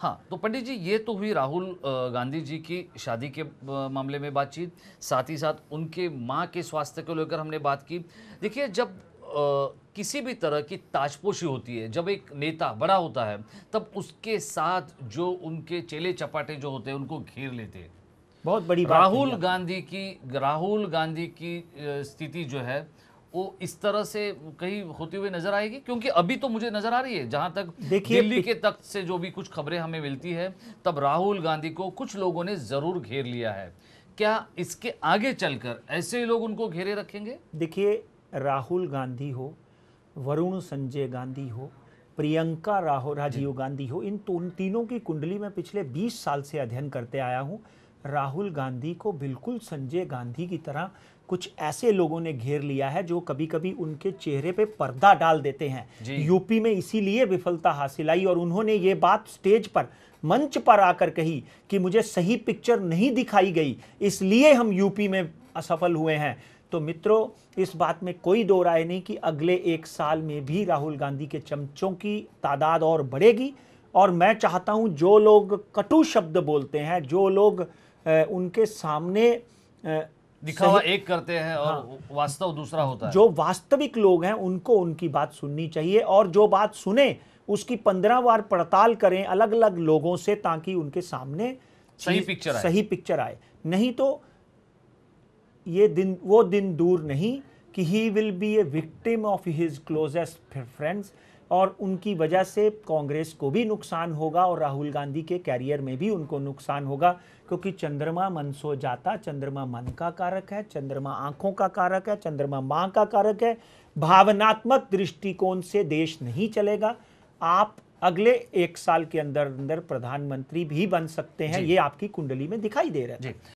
हाँ तो पंडित जी ये तो हुई राहुल गांधी जी की शादी के मामले में बातचीत साथ ही साथ उनके माँ के स्वास्थ्य को लेकर हमने बात की देखिए जब आ, किसी भी तरह की ताजपोशी होती है जब एक नेता बड़ा होता है तब उसके साथ जो उनके चेले चपाटे जो होते हैं उनको घेर लेते हैं बहुत बड़ी राहुल गांधी की राहुल गांधी की स्थिति जो है वो इस तरह से कहीं होती हुई नजर आएगी क्योंकि अभी तो मुझे नजर आ रही है जहां तक दिल्ली के तख्त से जो भी कुछ खबरें हमें मिलती है तब राहुल गांधी को कुछ लोगों ने जरूर घेर लिया है क्या इसके आगे चलकर ऐसे ही लोग उनको घेरे रखेंगे देखिए राहुल गांधी हो वरुण संजय गांधी हो प्रियंका राहुल राजीव गांधी हो इन तो- तीनों की कुंडली में पिछले बीस साल से अध्ययन करते आया हूँ राहुल गांधी को बिल्कुल संजय गांधी की तरह कुछ ऐसे लोगों ने घेर लिया है जो कभी कभी उनके चेहरे पे पर्दा डाल देते हैं यूपी में इसीलिए विफलता हासिल आई और उन्होंने ये बात स्टेज पर मंच पर आकर कही कि मुझे सही पिक्चर नहीं दिखाई गई इसलिए हम यूपी में असफल हुए हैं तो मित्रों इस बात में कोई दो राय नहीं कि अगले एक साल में भी राहुल गांधी के चमचों की तादाद और बढ़ेगी और मैं चाहता हूं जो लोग कटु शब्द बोलते हैं जो लोग उनके सामने दिखावा एक करते हैं और हाँ, वास्तव दूसरा होता है जो वास्तविक लोग हैं उनको उनकी बात सुननी चाहिए और जो बात सुने उसकी पंद्रह बार पड़ताल करें अलग अलग लोगों से ताकि उनके सामने सही पिक्चर सही पिक्चर आए नहीं तो ये दिन वो दिन दूर नहीं कि he will be a victim of his closest friends और उनकी वजह से कांग्रेस को भी नुकसान होगा और राहुल गांधी के कैरियर में भी उनको नुकसान होगा क्योंकि चंद्रमा मन सो जाता चंद्रमा मन का कारक है चंद्रमा आंखों का कारक है चंद्रमा माँ का कारक है भावनात्मक दृष्टिकोण से देश नहीं चलेगा आप अगले एक साल के अंदर अंदर प्रधानमंत्री भी बन सकते हैं ये आपकी कुंडली में दिखाई दे रहे हैं